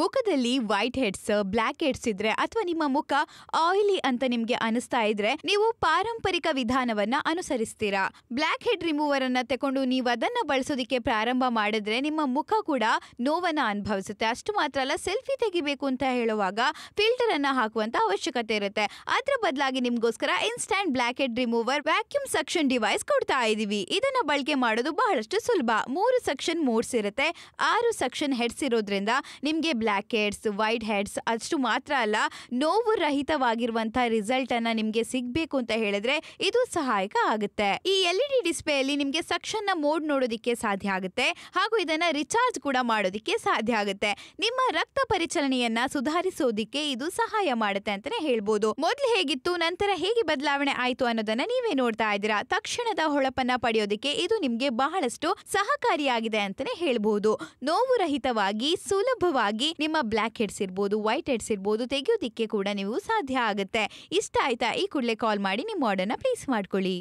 ಮುಖದಲ್ಲಿ white heads black heads ಇದ್ರೆ ಅಥವಾ ನಿಮ್ಮ ಮುಖ ಆಯಿಲಿ ಅಂತ ನಿಮ್ಗೆ ಅನಿಸ್ತಾ ಇದ್ರೆ ನೀವು ಪಾರಂಪರಿಕ ವಿಧಾನವನ್ನ ಅನುಸರಿಸ್ತೀರಾ ಬ್ಲ್ಯಾಕ್ ಹೆಡ್ ರಿಮೂವರ್ ಅನ್ನ ತಗೊಂಡು ನೀವು ಅದನ್ನ ಬಳಸೋದಿಕ್ಕೆ ಪ್ರಾರಂಭ ಮಾಡಿದ್ರೆ ನಿಮ್ಮ ಮುಖ ಕೂಡ ನೋವನ್ನ ಅನುಭವಿಸುತ್ತೆ ಅಷ್ಟು ಮಾತ್ರ ಅಲ್ಲ ಸೆಲ್ಫಿ ತೆಗಿಬೇಕು ಅಂತ ಹೇಳುವಾಗ ಫಿಲ್ಟರ್ ಅನ್ನ ಹಾಕುವಂತ ಅವಶ್ಯಕತೆ ಇರುತ್ತೆ ಅದ್ರ ಬದಲಾಗಿ ನಿಮ್ಗೋಸ್ಕರ instant black head remover vacuum section device ಕೊಡ್ತಾ ಇದೀವಿ ಇದನ್ನ ಬಳಕೆ ಮಾಡೋದು ಬಹಳಷ್ಟು ಸುಲಭ ಮೂರು ಸೆಕ್ಷನ್ ಮೋಡ್ಸ್ ಇರುತ್ತೆ ಆರು ಸೆಕ್ಷನ್ ಹೆಡ್ಸ್ ಇರೋದ್ರಿಂದ ನಿಮ್ಗೆ ಬ್ಲ್ಯಾಕ್ ಹೆಡ್ಸ್ ವೈಟ್ ಹೆಡ್ಸ್ ಅಷ್ಟು ಮಾತ್ರ ಅಲ್ಲ ನೋವು ರಿಸಲ್ಟ್ ರಿಸಲ್ಟನ್ನು ನಿಮಗೆ ಸಿಗಬೇಕು ಅಂತ ಹೇಳಿದ್ರೆ ಇದು ಸಹಾಯಕ ಆಗುತ್ತೆ ಈ ಎಲ್ ಇ ಡಿ ಡಿಸ್ಪ್ಲೇ ಅಲ್ಲಿ ನಿಮಗೆ ಸಕ್ಷನ್ನ ಮೋಡ್ ನೋಡೋದಕ್ಕೆ ಸಾಧ್ಯ ಆಗುತ್ತೆ ಹಾಗೂ ಇದನ್ನ ರಿಚಾರ್ಜ್ ಕೂಡ ಮಾಡೋದಿಕ್ಕೆ ಸಾಧ್ಯ ಆಗುತ್ತೆ ನಿಮ್ಮ ರಕ್ತ ಪರಿಚಲನೆಯನ್ನ ಸುಧಾರಿಸೋದಿಕ್ಕೆ ಇದು ಸಹಾಯ ಮಾಡುತ್ತೆ ಅಂತಾನೆ ಹೇಳ್ಬೋದು ಮೊದಲು ಹೇಗಿತ್ತು ನಂತರ ಹೇಗೆ ಬದಲಾವಣೆ ಆಯಿತು ಅನ್ನೋದನ್ನ ನೀವೇ ನೋಡ್ತಾ ಇದ್ದೀರಾ ತಕ್ಷಣದ ಹೊಳಪನ್ನ ಪಡೆಯೋದಿಕ್ಕೆ ಇದು ನಿಮಗೆ ಬಹಳಷ್ಟು ಸಹಕಾರಿಯಾಗಿದೆ ಅಂತಾನೆ ಹೇಳ್ಬೋದು ನೋವು ರಹಿತವಾಗಿ ಸುಲಭವಾಗಿ ನಿಮ್ಮ ಬ್ಲ್ಯಾಕ್ ಹೆಡ್ಸ್ ಇರ್ಬೋದು ವೈಟ್ ಹೆಡ್ಸ್ ಇರ್ಬೋದು ತೆಗೆಯೋದಿಕ್ಕೆ ಕೂಡ ನೀವು ಸಾಧ್ಯ ಆಗುತ್ತೆ ಇಷ್ಟ ಆಯ್ತಾ ಈ ಕೂಡಲೇ ಕಾಲ್ ಮಾಡಿ ನಿಮ್ಮ ಆರ್ಡರ್ನ ಪ್ಲೇಸ್ ಮಾಡ್ಕೊಳ್ಳಿ